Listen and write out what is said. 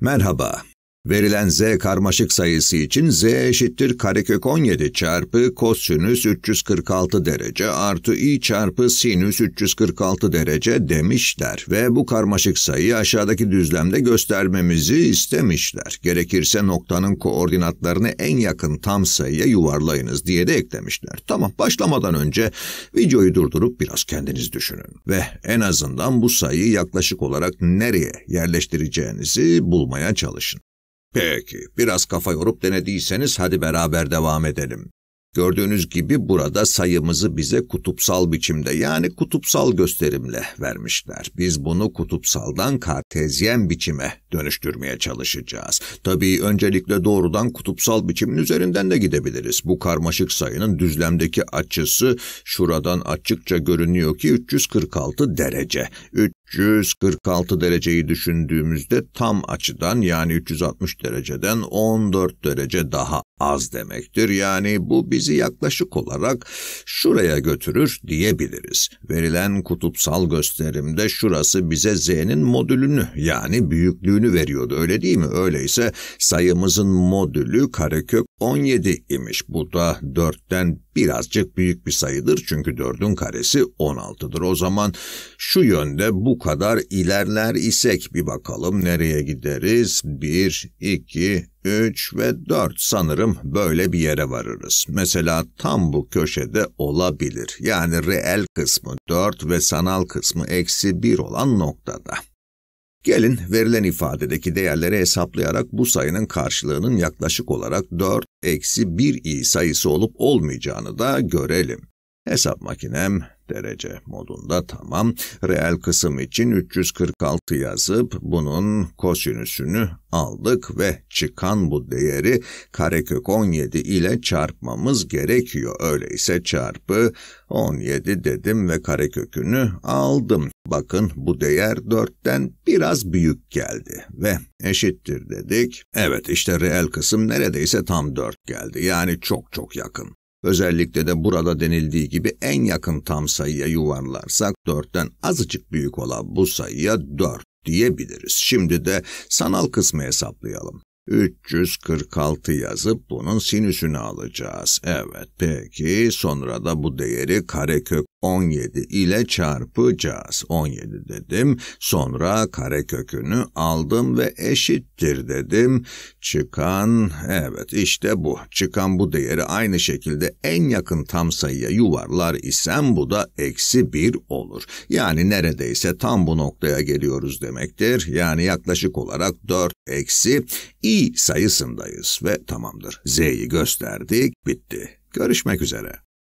Merhaba. Verilen z karmaşık sayısı için z eşittir karekök 17 çarpı kosinüs 346 derece artı i çarpı sinüs 346 derece demişler ve bu karmaşık sayıyı aşağıdaki düzlemde göstermemizi istemişler. Gerekirse noktanın koordinatlarını en yakın tam sayıya yuvarlayınız diye de eklemişler. Tamam başlamadan önce videoyu durdurup biraz kendiniz düşünün ve en azından bu sayıyı yaklaşık olarak nereye yerleştireceğinizi bulmaya çalışın. Peki, biraz kafa yorup denediyseniz hadi beraber devam edelim. Gördüğünüz gibi burada sayımızı bize kutupsal biçimde yani kutupsal gösterimle vermişler. Biz bunu kutupsaldan kartezyen biçime dönüştürmeye çalışacağız. Tabii öncelikle doğrudan kutupsal biçimin üzerinden de gidebiliriz. Bu karmaşık sayının düzlemdeki açısı şuradan açıkça görünüyor ki 346 derece. 346 dereceyi düşündüğümüzde tam açıdan yani 360 dereceden 14 derece daha az demektir. Yani bu bizi yaklaşık olarak şuraya götürür diyebiliriz. Verilen kutupsal gösterimde şurası bize z'nin modülünü yani büyüklüğünü veriyordu öyle değil mi? Öyleyse sayımızın modülü karekök 17 imiş. Bu da 4'ten birazcık büyük bir sayıdır çünkü 4'ün karesi 16'dır. O zaman şu yönde bu bu kadar ilerler isek bir bakalım nereye gideriz? 1, 2, 3 ve 4 sanırım böyle bir yere varırız. Mesela tam bu köşede olabilir. Yani reel kısmı 4 ve sanal kısmı eksi 1 olan noktada. Gelin verilen ifadedeki değerleri hesaplayarak bu sayının karşılığının yaklaşık olarak 4 eksi 1 i sayısı olup olmayacağını da görelim. Hesap makinem derece modunda tamam. Reel kısım için 346 yazıp bunun kosinüsünü aldık ve çıkan bu değeri karekök 17 ile çarpmamız gerekiyor. Öyleyse çarpı 17 dedim ve karekökünü aldım. Bakın bu değer 4'ten biraz büyük geldi ve eşittir dedik. Evet işte reel kısım neredeyse tam 4 geldi yani çok çok yakın. Özellikle de burada denildiği gibi en yakın tam sayıya yuvarlarsak 4'ten azıcık büyük olan bu sayıya 4 diyebiliriz. Şimdi de sanal kısmı hesaplayalım. 346 yazıp bunun sinüsünü alacağız. Evet peki sonra da bu değeri karekök 17 ile çarpacağız. 17 dedim. Sonra kare kökünü aldım ve eşittir dedim. Çıkan evet işte bu. Çıkan bu değeri aynı şekilde en yakın tam sayıya yuvarlar isem bu da eksi 1 olur. Yani neredeyse tam bu noktaya geliyoruz demektir. Yani yaklaşık olarak 4 eksi i sayısındayız ve tamamdır. Z'yi gösterdik bitti. Görüşmek üzere.